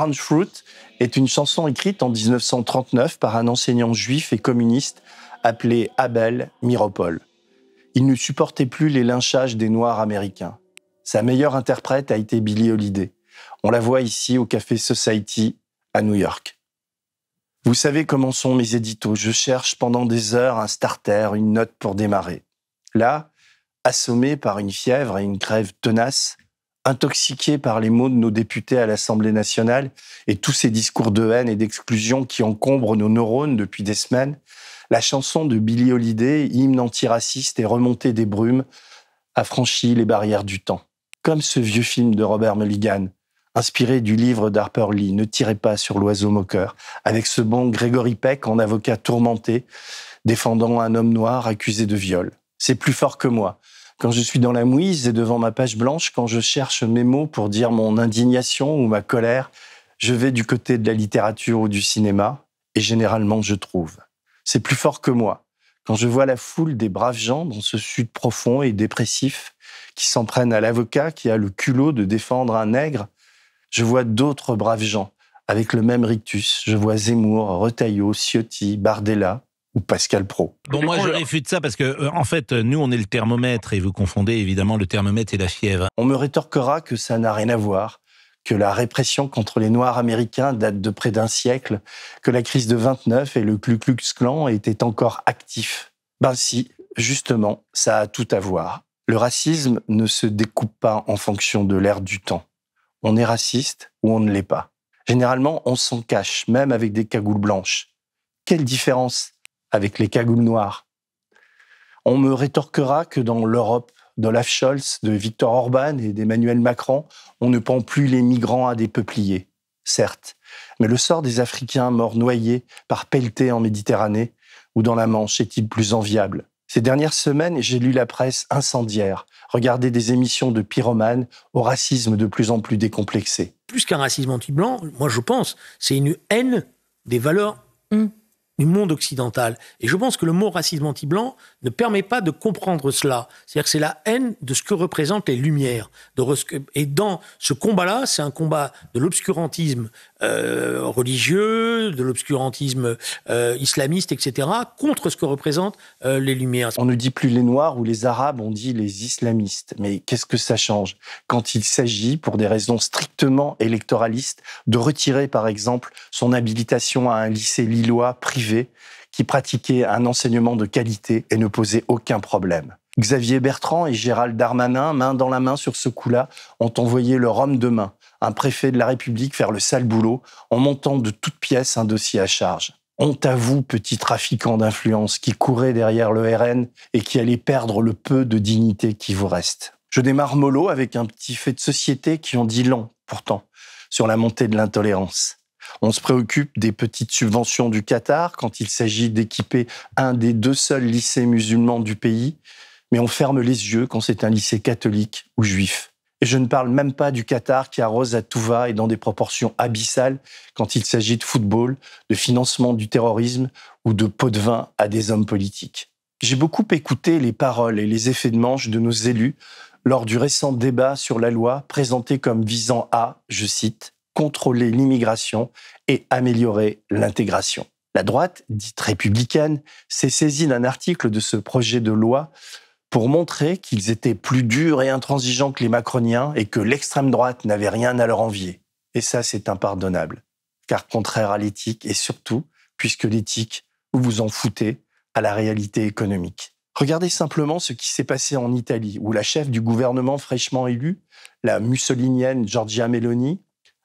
Orange Fruit est une chanson écrite en 1939 par un enseignant juif et communiste appelé Abel Miropol. Il ne supportait plus les lynchages des Noirs américains. Sa meilleure interprète a été Billie Holiday. On la voit ici au Café Society à New York. Vous savez comment sont mes éditos. Je cherche pendant des heures un starter, une note pour démarrer. Là, assommé par une fièvre et une grève tenace, intoxiqués par les mots de nos députés à l'Assemblée nationale et tous ces discours de haine et d'exclusion qui encombrent nos neurones depuis des semaines, la chanson de Billy Holiday, hymne antiraciste et remontée des brumes, a franchi les barrières du temps. Comme ce vieux film de Robert Mulligan, inspiré du livre d'Harper Lee, Ne tirez pas sur l'oiseau moqueur, avec ce bon Gregory Peck en avocat tourmenté, défendant un homme noir accusé de viol. C'est plus fort que moi quand je suis dans la mouise et devant ma page blanche, quand je cherche mes mots pour dire mon indignation ou ma colère, je vais du côté de la littérature ou du cinéma, et généralement je trouve. C'est plus fort que moi. Quand je vois la foule des braves gens dans ce sud profond et dépressif, qui s'en prennent à l'avocat qui a le culot de défendre un nègre, je vois d'autres braves gens avec le même rictus. Je vois Zemmour, Retaillot, Ciotti, Bardella, ou Pascal Pro. Bon, moi, je réfute ça parce que, euh, en fait, euh, nous, on est le thermomètre et vous confondez évidemment le thermomètre et la fièvre. On me rétorquera que ça n'a rien à voir, que la répression contre les Noirs américains date de près d'un siècle, que la crise de 29 et le Ku Klux Klan étaient encore actifs. Ben si, justement, ça a tout à voir. Le racisme ne se découpe pas en fonction de l'ère du temps. On est raciste ou on ne l'est pas. Généralement, on s'en cache, même avec des cagoules blanches. Quelle différence avec les cagoules noires. On me rétorquera que dans l'Europe, d'Olaf Scholz, de Viktor Orban et d'Emmanuel Macron, on ne pend plus les migrants à des peupliers. Certes, mais le sort des Africains morts noyés par pelletés en Méditerranée ou dans la Manche est-il plus enviable Ces dernières semaines, j'ai lu la presse incendiaire, regardé des émissions de pyromane au racisme de plus en plus décomplexé. Plus qu'un racisme anti-blanc, moi je pense, c'est une haine des valeurs humaines. Mm monde occidental. Et je pense que le mot racisme anti-blanc ne permet pas de comprendre cela. C'est-à-dire que c'est la haine de ce que représentent les Lumières. et dans ce combat-là, c'est un combat de l'obscurantisme euh, religieux, de l'obscurantisme euh, islamiste, etc., contre ce que représentent euh, les Lumières. On ne dit plus les Noirs ou les Arabes, on dit les islamistes. Mais qu'est-ce que ça change quand il s'agit, pour des raisons strictement électoralistes, de retirer, par exemple, son habilitation à un lycée lillois privé qui pratiquaient un enseignement de qualité et ne posaient aucun problème. Xavier Bertrand et Gérald Darmanin, main dans la main sur ce coup-là, ont envoyé leur homme de main, un préfet de la République, faire le sale boulot en montant de toutes pièces un dossier à charge. Honte à vous, petits trafiquants d'influence qui couraient derrière le RN et qui allaient perdre le peu de dignité qui vous reste. Je démarre mollo avec un petit fait de société qui ont dit long, pourtant, sur la montée de l'intolérance. On se préoccupe des petites subventions du Qatar quand il s'agit d'équiper un des deux seuls lycées musulmans du pays, mais on ferme les yeux quand c'est un lycée catholique ou juif. Et je ne parle même pas du Qatar qui arrose à tout va et dans des proportions abyssales quand il s'agit de football, de financement du terrorisme ou de pot de vin à des hommes politiques. J'ai beaucoup écouté les paroles et les effets de manche de nos élus lors du récent débat sur la loi présentée comme visant à, je cite, contrôler l'immigration et améliorer l'intégration. La droite, dite républicaine, s'est saisie d'un article de ce projet de loi pour montrer qu'ils étaient plus durs et intransigeants que les macroniens et que l'extrême droite n'avait rien à leur envier. Et ça, c'est impardonnable, car contraire à l'éthique et surtout, puisque l'éthique, vous vous en foutez, à la réalité économique. Regardez simplement ce qui s'est passé en Italie, où la chef du gouvernement fraîchement élu, la mussolinienne Giorgia Meloni,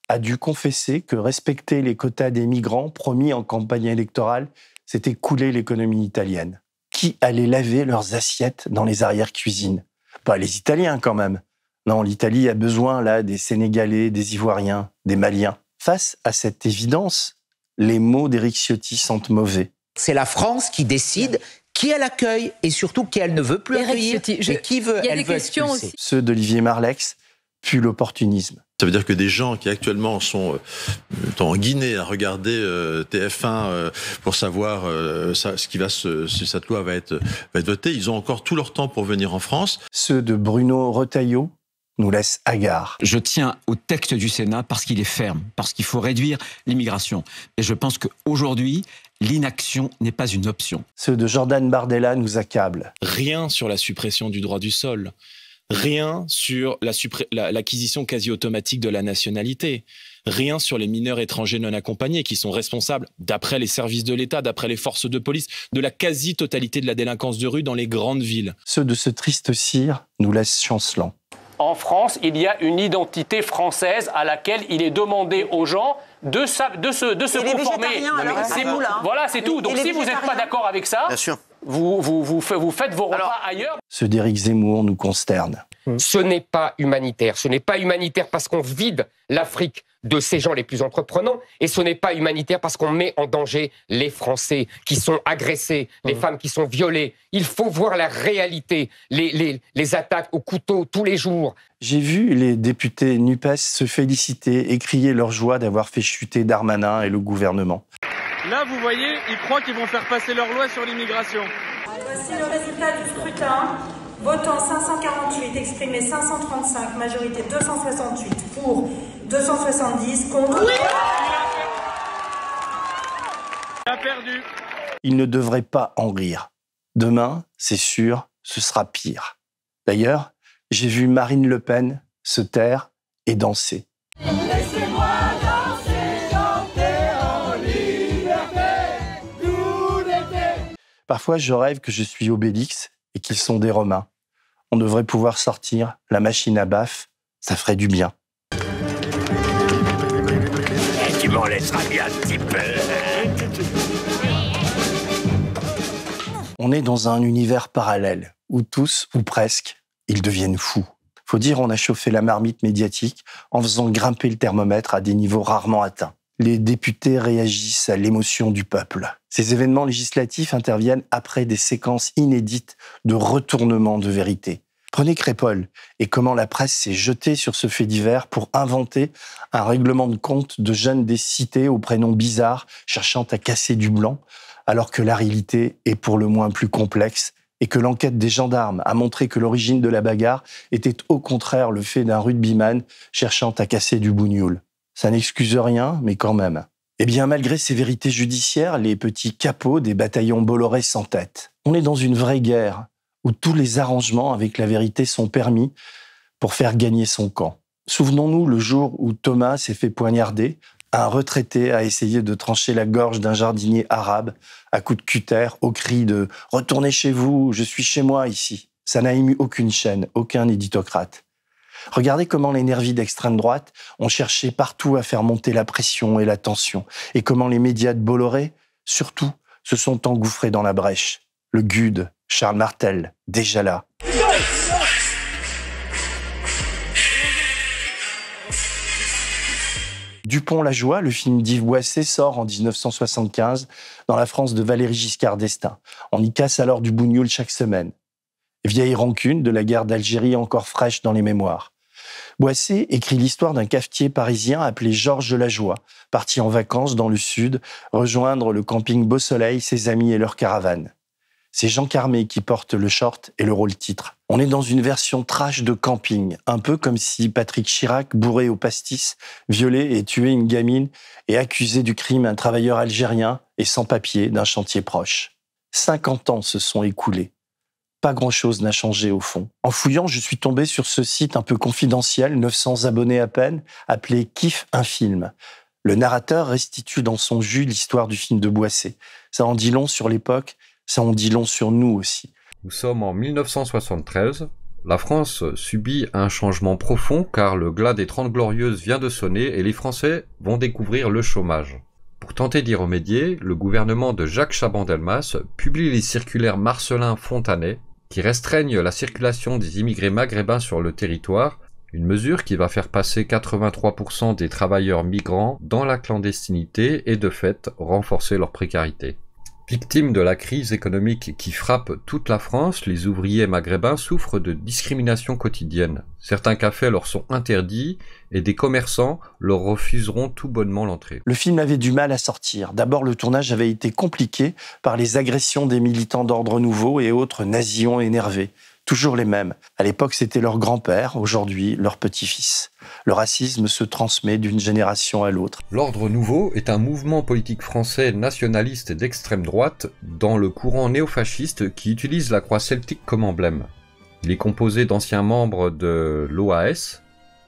a dû confesser que respecter les quotas des migrants promis en campagne électorale, c'était couler l'économie italienne. Qui allait laver leurs assiettes dans les arrières-cuisines Pas les Italiens quand même. Non, l'Italie a besoin là des Sénégalais, des Ivoiriens, des Maliens. Face à cette évidence, les mots d'Éric Ciotti sentent mauvais. C'est la France qui décide qui elle accueille et surtout qui elle ne veut plus accueillir et qui veut. Il y a des questions aussi. Ceux d'Olivier Marlex, puis l'opportunisme. Ça veut dire que des gens qui actuellement sont euh, en Guinée à regarder euh, TF1 euh, pour savoir ce qui va si cette loi va être, votée, ils ont encore tout leur temps pour venir en France. Ceux de Bruno Retailleau nous laisse hagard. Je tiens au texte du Sénat parce qu'il est ferme, parce qu'il faut réduire l'immigration. Et je pense qu'aujourd'hui, l'inaction n'est pas une option. Ceux de Jordan Bardella nous accablent. Rien sur la suppression du droit du sol rien sur l'acquisition quasi automatique de la nationalité, rien sur les mineurs étrangers non accompagnés qui sont responsables, d'après les services de l'État, d'après les forces de police, de la quasi-totalité de la délinquance de rue dans les grandes villes. Ceux de ce triste cire nous laissent chancelant. En France, il y a une identité française à laquelle il est demandé aux gens de, de se, de se conformer. Hein. voilà, c'est tout. Donc si vous n'êtes pas d'accord avec ça, Bien sûr. Vous, faites vos repas ailleurs. Ce d'Éric Zemmour nous consterne. Mmh. Ce n'est pas humanitaire. Ce n'est pas humanitaire parce qu'on vide l'Afrique de ces gens les plus entreprenants et ce n'est pas humanitaire parce qu'on met en danger les Français qui sont agressés, les mmh. femmes qui sont violées. Il faut voir la réalité, les, les attaques au couteau tous les jours. J'ai vu les députés NUPES se féliciter et crier leur joie d'avoir fait chuter Darmanin et le gouvernement. Là, vous voyez, ils croient qu'ils vont faire passer leur loi sur l'immigration. Voici le résultat du scrutin. Votant 548, exprimé 535, majorité 268 pour 270 contre. Il a perdu. Il ne devrait pas en rire. Demain, c'est sûr, ce sera pire. D'ailleurs, j'ai vu Marine Le Pen se taire et danser. Laissez-moi Parfois, je rêve que je suis Obélix et qu'ils sont des Romains. On devrait pouvoir sortir la machine à baf, ça ferait du bien. On est dans un univers parallèle où tous, ou presque, ils deviennent fous. Faut dire, on a chauffé la marmite médiatique en faisant grimper le thermomètre à des niveaux rarement atteints les députés réagissent à l'émotion du peuple. Ces événements législatifs interviennent après des séquences inédites de retournement de vérité. Prenez Crépol et comment la presse s'est jetée sur ce fait divers pour inventer un règlement de compte de jeunes des cités aux prénoms bizarres cherchant à casser du blanc, alors que la réalité est pour le moins plus complexe et que l'enquête des gendarmes a montré que l'origine de la bagarre était au contraire le fait d'un rugbyman cherchant à casser du bougnoule. Ça n'excuse rien, mais quand même. Eh bien, malgré ces vérités judiciaires, les petits capots des bataillons Bolloré s'entêtent. On est dans une vraie guerre, où tous les arrangements avec la vérité sont permis pour faire gagner son camp. Souvenons-nous le jour où Thomas s'est fait poignarder, un retraité a essayé de trancher la gorge d'un jardinier arabe à coups de cutter au cri de ⁇ Retournez chez vous, je suis chez moi ici ⁇ Ça n'a ému aucune chaîne, aucun éditocrate. Regardez comment les nervis d'extrême droite ont cherché partout à faire monter la pression et la tension, et comment les médias de Bolloré, surtout, se sont engouffrés dans la brèche. Le Gude, Charles Martel, déjà là. Dupont la Joie, le film d'Yves Boisset, sort en 1975 dans la France de Valérie Giscard d'Estaing. On y casse alors du bougnoul chaque semaine. Vieille rancune de la guerre d'Algérie encore fraîche dans les mémoires. Boissé écrit l'histoire d'un cafetier parisien appelé Georges Lajoie, parti en vacances dans le sud, rejoindre le camping Beau Soleil, ses amis et leur caravane. C'est Jean Carmé qui porte le short et le rôle-titre. On est dans une version trash de camping, un peu comme si Patrick Chirac, bourré au pastis, violait et tuait une gamine et accusait du crime un travailleur algérien et sans papier d'un chantier proche. 50 ans se sont écoulés pas grand-chose n'a changé au fond. En fouillant, je suis tombé sur ce site un peu confidentiel, 900 abonnés à peine, appelé Kiff un film. Le narrateur restitue dans son jus l'histoire du film de Boissé. Ça en dit long sur l'époque, ça en dit long sur nous aussi. Nous sommes en 1973. La France subit un changement profond car le glas des Trente Glorieuses vient de sonner et les Français vont découvrir le chômage. Pour tenter d'y remédier, le gouvernement de Jacques Chaban-Delmas publie les circulaires Marcelin-Fontanet qui restreignent la circulation des immigrés maghrébins sur le territoire, une mesure qui va faire passer 83% des travailleurs migrants dans la clandestinité et de fait renforcer leur précarité. Victimes de la crise économique qui frappe toute la France, les ouvriers maghrébins souffrent de discriminations quotidiennes. Certains cafés leur sont interdits et des commerçants leur refuseront tout bonnement l'entrée. Le film avait du mal à sortir. D'abord, le tournage avait été compliqué par les agressions des militants d'ordre nouveau et autres ont énervés toujours les mêmes. À l'époque, c'était leur grand-père, aujourd'hui leur petit-fils. Le racisme se transmet d'une génération à l'autre. L'Ordre Nouveau est un mouvement politique français nationaliste d'extrême droite dans le courant néofasciste qui utilise la croix celtique comme emblème. Il est composé d'anciens membres de l'OAS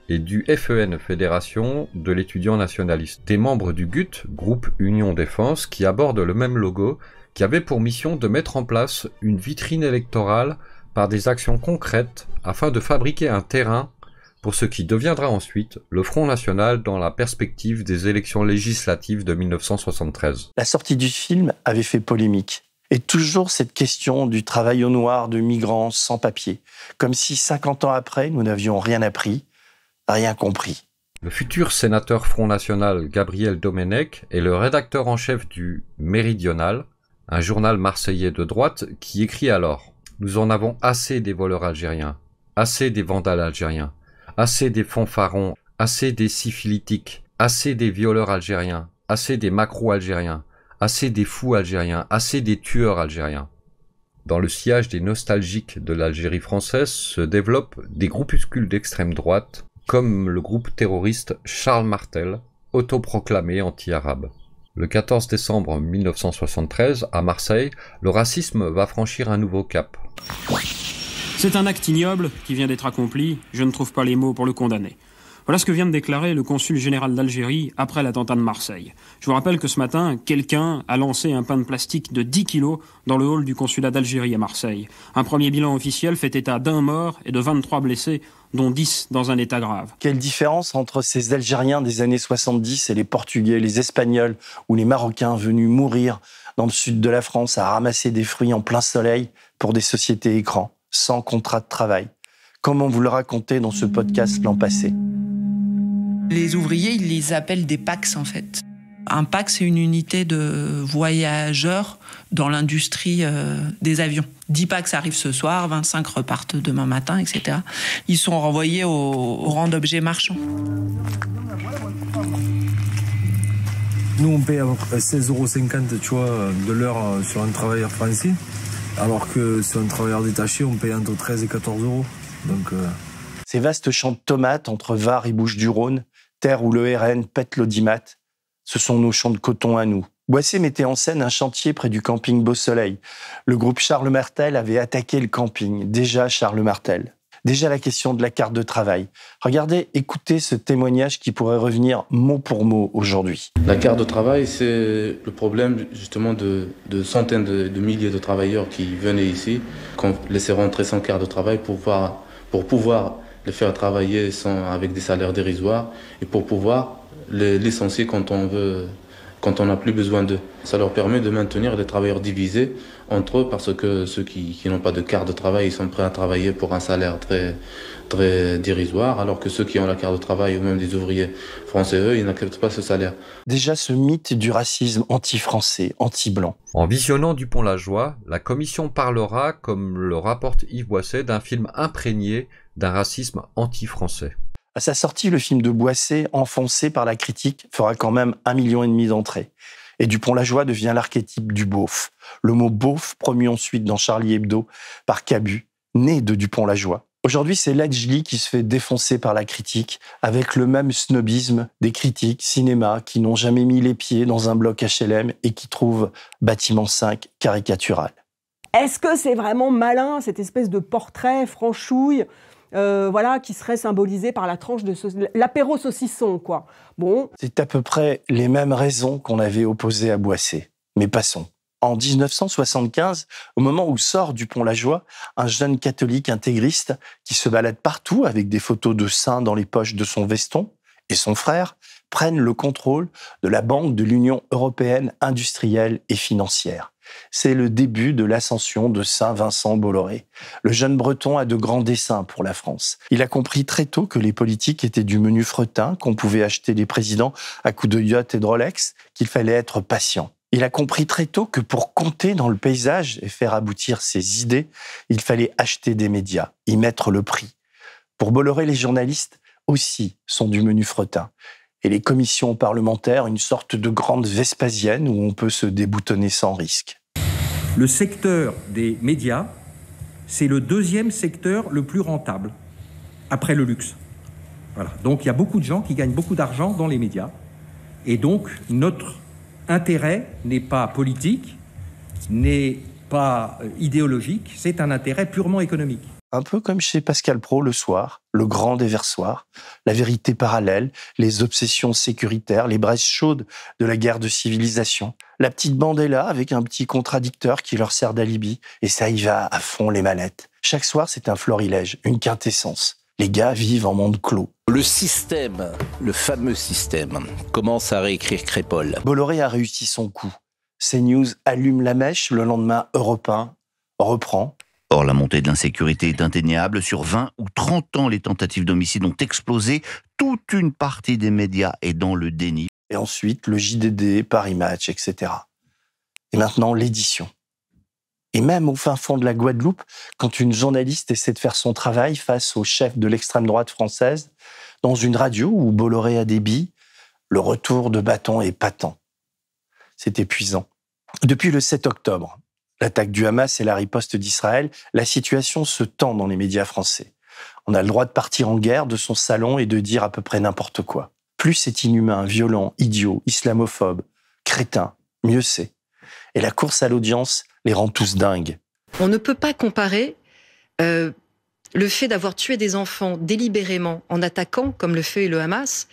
et du FEN, Fédération de l'étudiant nationaliste, des membres du GUT, groupe Union Défense, qui abordent le même logo, qui avait pour mission de mettre en place une vitrine électorale par des actions concrètes afin de fabriquer un terrain pour ce qui deviendra ensuite le Front National dans la perspective des élections législatives de 1973. La sortie du film avait fait polémique. Et toujours cette question du travail au noir de migrants sans papier, comme si 50 ans après, nous n'avions rien appris, rien compris. Le futur sénateur Front National Gabriel Domenech est le rédacteur en chef du Méridional, un journal marseillais de droite qui écrit alors nous en avons assez des voleurs algériens, assez des vandales algériens, assez des fanfarons, assez des syphilitiques, assez des violeurs algériens, assez des macro algériens, assez des fous algériens, assez des tueurs algériens. Dans le sillage des nostalgiques de l'Algérie française se développent des groupuscules d'extrême droite, comme le groupe terroriste Charles Martel, autoproclamé anti-arabe. Le 14 décembre 1973, à Marseille, le racisme va franchir un nouveau cap. C'est un acte ignoble qui vient d'être accompli, je ne trouve pas les mots pour le condamner. Voilà ce que vient de déclarer le consul général d'Algérie après l'attentat de Marseille. Je vous rappelle que ce matin, quelqu'un a lancé un pain de plastique de 10 kilos dans le hall du consulat d'Algérie à Marseille. Un premier bilan officiel fait état d'un mort et de 23 blessés dont 10 dans un état grave. Quelle différence entre ces Algériens des années 70 et les Portugais, les Espagnols ou les Marocains venus mourir dans le sud de la France à ramasser des fruits en plein soleil pour des sociétés écrans, sans contrat de travail, Comment vous le racontez dans ce podcast l'an passé. Les ouvriers, ils les appellent des Pax en fait. Un pack, c'est une unité de voyageurs dans l'industrie euh, des avions. 10 packs arrivent ce soir, 25 repartent demain matin, etc. Ils sont renvoyés au, rang d'objets marchands. Nous, on paye 16,50 euros de l'heure euh, sur un travailleur français, alors que sur un travailleur détaché, on paye entre 13 et 14 euros. Donc, euh, Ces vastes champs de tomates entre Var et Bouches-du-Rhône, terre où le RN pète l'audimat, ce sont nos champs de coton à nous. Boisset mettait en scène un chantier près du camping Beau Soleil. Le groupe Charles Martel avait attaqué le camping, déjà Charles Martel. Déjà la question de la carte de travail. Regardez, écoutez ce témoignage qui pourrait revenir mot pour mot aujourd'hui. La carte de travail, c'est le problème justement de, centaines de, milliers de travailleurs qui venaient ici, qu'on laissait rentrer sans carte de travail pour pouvoir, pour pouvoir les faire travailler sans, avec des salaires dérisoires et pour pouvoir les licencier quand on veut quand on n'a plus besoin d'eux. Ça leur permet de maintenir les travailleurs divisés entre eux parce que ceux qui, qui n'ont pas de carte de travail, ils sont prêts à travailler pour un salaire très, très dérisoire, alors que ceux qui ont la carte de travail ou même des ouvriers français, eux, ils n'acceptent pas ce salaire. Déjà ce mythe du racisme anti-français, anti-blanc. En visionnant Dupont la joie, la commission parlera, comme le rapporte Yves Boisset, d'un film imprégné d'un racisme anti-français. À sa sortie, le film de Boissé, enfoncé par la critique, fera quand même un million et demi d'entrées. Et Dupont-Lajoie devient l'archétype du beauf. Le mot beauf, promu ensuite dans Charlie Hebdo par Cabu, né de Dupont-Lajoie. Aujourd'hui, c'est Ledgely qui se fait défoncer par la critique, avec le même snobisme des critiques cinéma qui n'ont jamais mis les pieds dans un bloc HLM et qui trouvent Bâtiment 5 caricatural. Est-ce que c'est vraiment malin, cette espèce de portrait franchouille euh, voilà, qui serait symbolisé par la tranche de l'apéro saucisson, quoi. Bon. C'est à peu près les mêmes raisons qu'on avait opposées à Boissé. Mais passons. En 1975, au moment où sort dupont joie, un jeune catholique intégriste qui se balade partout avec des photos de saints dans les poches de son veston, et son frère prennent le contrôle de la Banque de l'Union européenne industrielle et financière. C'est le début de l'ascension de Saint Vincent Bolloré. Le jeune Breton a de grands desseins pour la France. Il a compris très tôt que les politiques étaient du menu fretin, qu'on pouvait acheter des présidents à coups de yacht et de Rolex, qu'il fallait être patient. Il a compris très tôt que pour compter dans le paysage et faire aboutir ses idées, il fallait acheter des médias, y mettre le prix. Pour Bolloré, les journalistes aussi sont du menu fretin et les commissions parlementaires une sorte de grande Vespasienne où on peut se déboutonner sans risque. Le secteur des médias, c'est le deuxième secteur le plus rentable, après le luxe. Donc il y a beaucoup de gens qui gagnent beaucoup d'argent dans les médias. Et donc notre intérêt n'est pas politique, n'est pas euh, idéologique, c'est un intérêt purement économique un peu comme chez Pascal Pro le soir, le grand déversoir, la vérité parallèle, les obsessions sécuritaires, les braises chaudes de la guerre de civilisation. La petite bande est là avec un petit contradicteur qui leur sert d'alibi et ça y va à fond les mallettes. Chaque soir, c'est un florilège, une quintessence. Les gars vivent en monde clos. Le système, le fameux système, commence à réécrire Crépole. Bolloré a réussi son coup. CNews allume la mèche le lendemain européen reprend Or, la montée de l'insécurité est indéniable. Sur 20 ou 30 ans, les tentatives d'homicide ont explosé. Toute une partie des médias est dans le déni. Et ensuite, le JDD, Paris Match, etc. Et maintenant, l'édition. Et même au fin fond de la Guadeloupe, quand une journaliste essaie de faire son travail face au chef de l'extrême droite française, dans une radio où Bolloré a débit, le retour de bâton est patent. C'est épuisant. Depuis le 7 octobre, l'attaque du Hamas et la riposte d'Israël, la situation se tend dans les médias français. On a le droit de partir en guerre de son salon et de dire à peu près n'importe quoi. Plus c'est inhumain, violent, idiot, islamophobe, crétin, mieux c'est. Et la course à l'audience les rend tous dingues. On ne peut pas comparer euh, le fait d'avoir tué des enfants délibérément en attaquant, comme le fait le Hamas,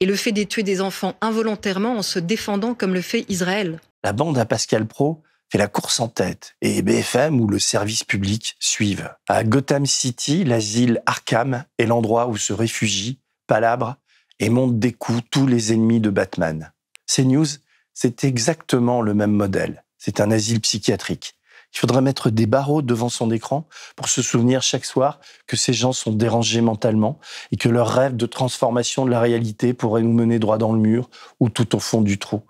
et le fait de tuer des enfants involontairement en se défendant, comme le fait Israël. La bande à Pascal Pro, fait la course en tête et BFM ou le service public suivent. À Gotham City, l'asile Arkham est l'endroit où se réfugient, palabre et montent des coups tous les ennemis de Batman. CNews, c'est exactement le même modèle. C'est un asile psychiatrique. Il faudrait mettre des barreaux devant son écran pour se souvenir chaque soir que ces gens sont dérangés mentalement et que leur rêve de transformation de la réalité pourrait nous mener droit dans le mur ou tout au fond du trou.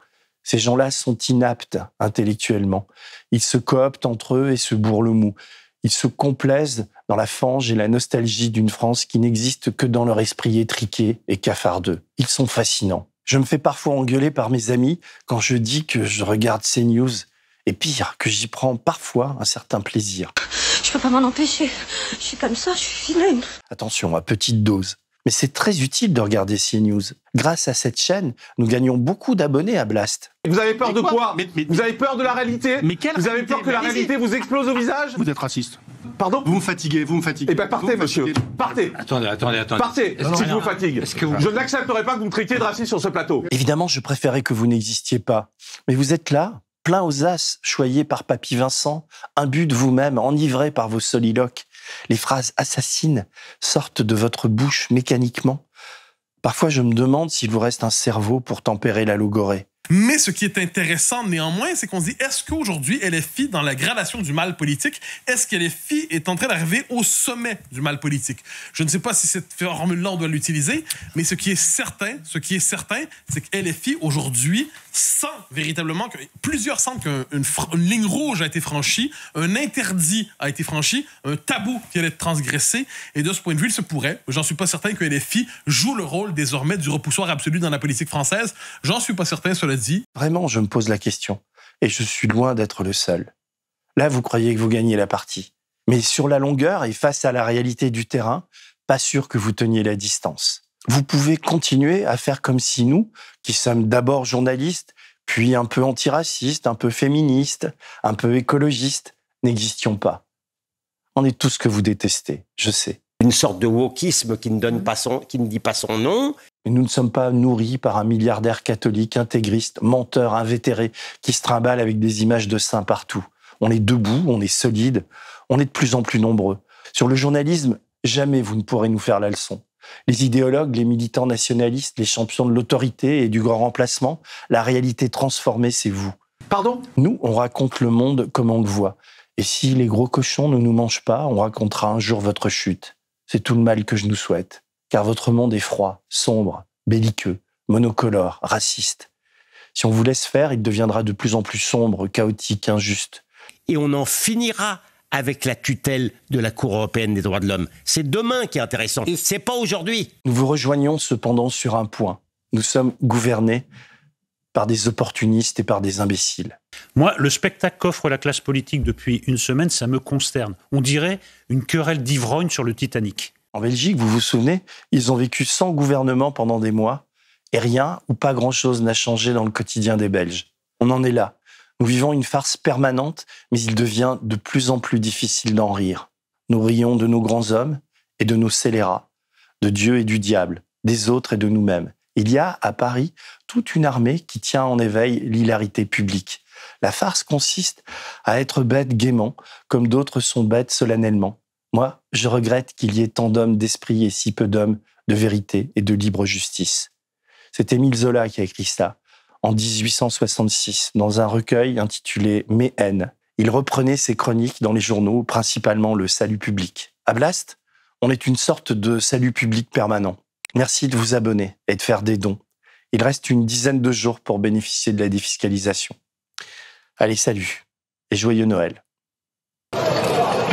Ces gens-là sont inaptes intellectuellement. Ils se cooptent entre eux et se bourrent le mou. Ils se complaisent dans la fange et la nostalgie d'une France qui n'existe que dans leur esprit étriqué et cafardeux. Ils sont fascinants. Je me fais parfois engueuler par mes amis quand je dis que je regarde ces news. Et pire, que j'y prends parfois un certain plaisir. Je peux pas m'en empêcher. Je suis comme ça, je suis vilaine. Attention, à petite dose. Mais c'est très utile de regarder CNews. Grâce à cette chaîne, nous gagnons beaucoup d'abonnés à Blast. Vous avez peur de quoi, Vous avez peur de la réalité Mais Vous avez peur que la réalité vous explose au visage Vous êtes raciste. Pardon Vous me fatiguez, vous me fatiguez. Eh bien partez, monsieur. Partez. Attendez, attendez, attendez. Partez, si vous fatigue. Je n'accepterai pas que vous me traitiez de raciste sur ce plateau. Évidemment, je préférais que vous n'existiez pas. Mais vous êtes là, plein aux as, choyé par Papy Vincent, imbu de vous-même, enivré par vos soliloques. Les phrases assassines sortent de votre bouche mécaniquement. Parfois, je me demande s'il vous reste un cerveau pour tempérer la logorée. Mais ce qui est intéressant néanmoins, c'est qu'on se dit est-ce qu'aujourd'hui LFI, dans la gradation du mal politique, est-ce que LFI est en train d'arriver au sommet du mal politique Je ne sais pas si cette formule-là, on doit l'utiliser, mais ce qui est certain, ce qui est certain, c'est que LFI, aujourd'hui, sans véritablement que plusieurs sentent qu'une ligne rouge a été franchie, un interdit a été franchi, un tabou qui allait être transgressé. Et de ce point de vue, il se pourrait, j'en suis pas certain que LFI joue le rôle désormais du repoussoir absolu dans la politique française. J'en suis pas certain, cela dit. Vraiment, je me pose la question. Et je suis loin d'être le seul. Là, vous croyez que vous gagnez la partie. Mais sur la longueur et face à la réalité du terrain, pas sûr que vous teniez la distance vous pouvez continuer à faire comme si nous, qui sommes d'abord journalistes, puis un peu antiracistes, un peu féministes, un peu écologistes, n'existions pas. On est tous ce que vous détestez, je sais. Une sorte de wokisme qui ne, donne mmh. pas son, qui ne dit pas son nom. Mais nous ne sommes pas nourris par un milliardaire catholique, intégriste, menteur, invétéré, qui se trimballe avec des images de saints partout. On est debout, on est solide, on est de plus en plus nombreux. Sur le journalisme, jamais vous ne pourrez nous faire la leçon les idéologues, les militants nationalistes, les champions de l'autorité et du grand remplacement. La réalité transformée, c'est vous. Pardon Nous, on raconte le monde comme on le voit. Et si les gros cochons ne nous mangent pas, on racontera un jour votre chute. C'est tout le mal que je nous souhaite. Car votre monde est froid, sombre, belliqueux, monocolore, raciste. Si on vous laisse faire, il deviendra de plus en plus sombre, chaotique, injuste. Et on en finira avec la tutelle de la Cour européenne des droits de l'homme. C'est demain qui est intéressant, et c'est pas aujourd'hui. Nous vous rejoignons cependant sur un point. Nous sommes gouvernés par des opportunistes et par des imbéciles. Moi, le spectacle qu'offre la classe politique depuis une semaine, ça me consterne. On dirait une querelle d'ivrogne sur le Titanic. En Belgique, vous vous souvenez, ils ont vécu sans gouvernement pendant des mois et rien ou pas grand-chose n'a changé dans le quotidien des Belges. On en est là. Nous vivons une farce permanente, mais il devient de plus en plus difficile d'en rire. Nous rions de nos grands hommes et de nos scélérats, de Dieu et du diable, des autres et de nous-mêmes. Il y a à Paris toute une armée qui tient en éveil l'hilarité publique. La farce consiste à être bête gaiement, comme d'autres sont bêtes solennellement. Moi, je regrette qu'il y ait tant d'hommes d'esprit et si peu d'hommes de vérité et de libre justice. C'est Émile Zola qui a écrit ça en 1866 dans un recueil intitulé Mes haines. Il reprenait ses chroniques dans les journaux, principalement le Salut public. À Blast, on est une sorte de salut public permanent. Merci de vous abonner et de faire des dons. Il reste une dizaine de jours pour bénéficier de la défiscalisation. Allez, salut et joyeux Noël.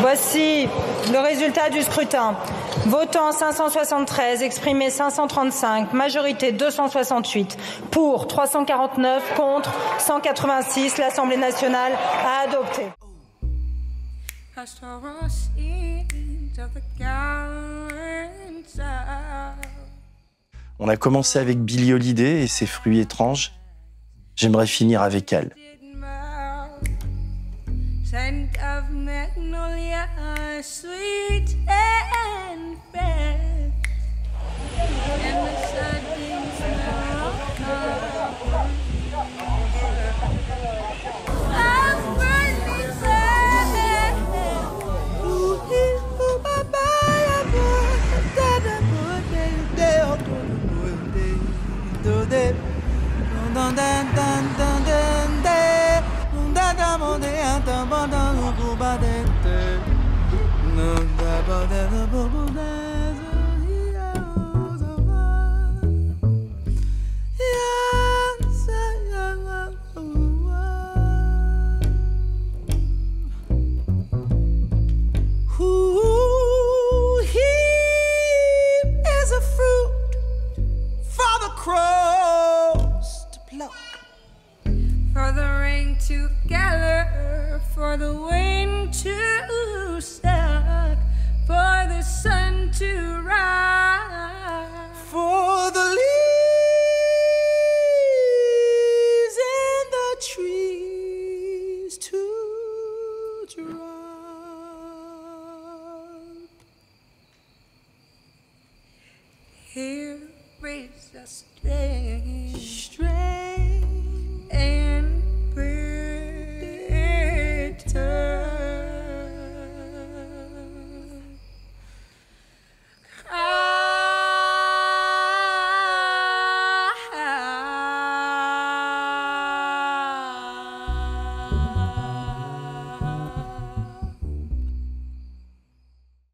Voici le résultat du scrutin. Votant 573, exprimé 535, majorité 268, pour 349, contre 186. L'Assemblée nationale a adopté. On a commencé avec Billy Holiday et ses fruits étranges. J'aimerais finir avec elle. amendments